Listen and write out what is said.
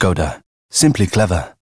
Skoda. Simply clever.